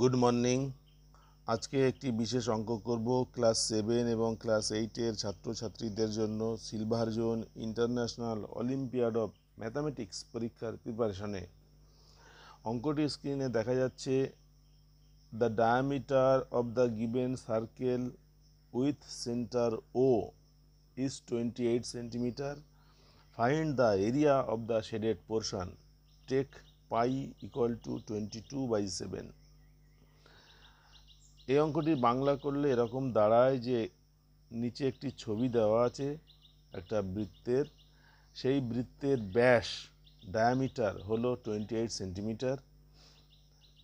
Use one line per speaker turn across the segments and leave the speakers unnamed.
good morning আজকে একটি বিশেষ অঙ্ক করব ক্লাস সেভেন এবং ক্লাস এইটের ছাত্রছাত্রীদের জন্য silver zone international olympiad of mathematics পরীক্ষার প্রিপারেশনে অঙ্কটি স্ক্রিনে দেখা যাচ্ছে the diameter of the given circle with centre O is twenty eight centimetre find the area of the shaded portion take pi equal to twenty two by seven এই অঙ্কটি বাংলা করলে এরকম দাঁড়ায় যে নিচে একটি ছবি দেওয়া আছে একটা বৃত্তের সেই বৃত্তের ব্যাস ডায়ামিটার হলো টোয়েন্টি এইট সেন্টিমিটার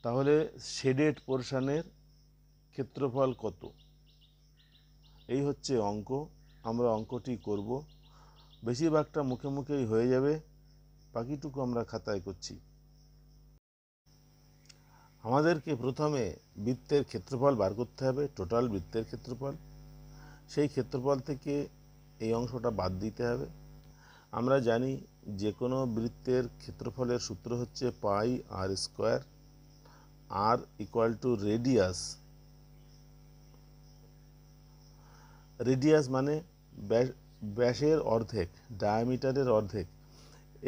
তাহলে শেডেড পোর্শানের ক্ষেত্রফল কত এই হচ্ছে অঙ্ক আমরা অঙ্কটি করব বেশিরভাগটা মুখে মুখেই হয়ে যাবে বাকিটুকু আমরা খাতায় করছি আমাদেরকে প্রথমে বৃত্তের ক্ষেত্রফল বার করতে হবে টোটাল বৃত্তের ক্ষেত্রফল সেই ক্ষেত্রফল থেকে এই অংশটা বাদ দিতে হবে আমরা জানি যে কোনো বৃত্তের ক্ষেত্রফলের সূত্র হচ্ছে pi r square r equal to radius radius মানে ব্যাসের অর্ধেক ডায়ামিটারের অর্ধেক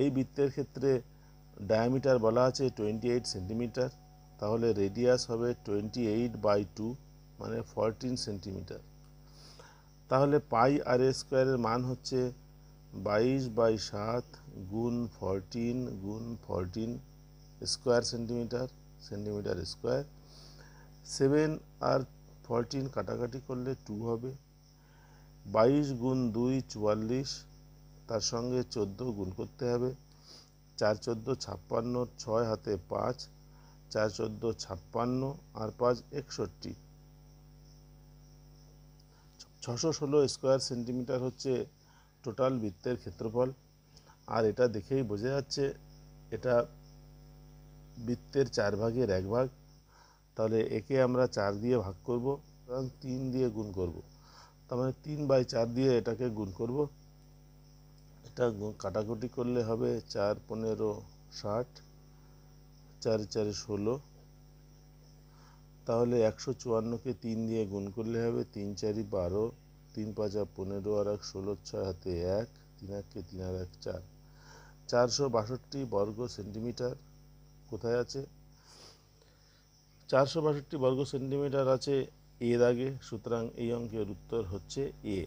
এই বৃত্তের ক্ষেত্রে ডায়ামিটার বলা আছে টোয়েন্টি এইট সেন্টিমিটার তাহলে রেডিয়াস হবে টোয়েন্টি এইট বাই টু মানে ফরটিন সেন্টিমিটার তাহলে পাই আর এ স্কোয়ারের মান হচ্ছে বাইশ বাই সাত গুণ ফরটিন গুণ fourteen square centimetre centimetre square seven আর ফরটিন কাটাকাটি করলে টু হবে বাইশ গুণ দুই চুয়াল্লিশ তার সঙ্গে চোদ্দো গুণ করতে হবে চার চোদ্দো ছাপ্পান্ন ছয় হাতে পাঁচ চার চোদ্দ ছাপ্পান্ন আর পাঁচ একষট্টি ছশো ষোলো স্কোয়ার সেন্টিমিটার হচ্ছে টোটাল বৃত্তের ক্ষেত্রফল আর এটা দেখেই বোঝা যাচ্ছে এটা বৃত্তের চার ভাগের এক ভাগ তাহলে একে আমরা চার দিয়ে ভাগ করব এবং তিন দিয়ে গুণ করব তার মানে তিন বাই চার দিয়ে এটাকে গুণ করব এটা কাটাকুটি করলে হবে চার পনেরো ষাট চার চারে ষোলো তাহলে একশো চুয়ান্নকে তিন দিয়ে গুণ করলে হবে তিন চারি বারো তিন পাঁচা পনেরো আর এক ষোলো ছয় হাতে এক তিন এককে তিন আর এক চার চারশো বাষট্টি বর্গ সেন্টিমিটার কোথায় আছে চারশো বাষট্টি বর্গ সেন্টিমিটার আছে এর আগে সুতরাং এই অঙ্কের উত্তর হচ্ছে এ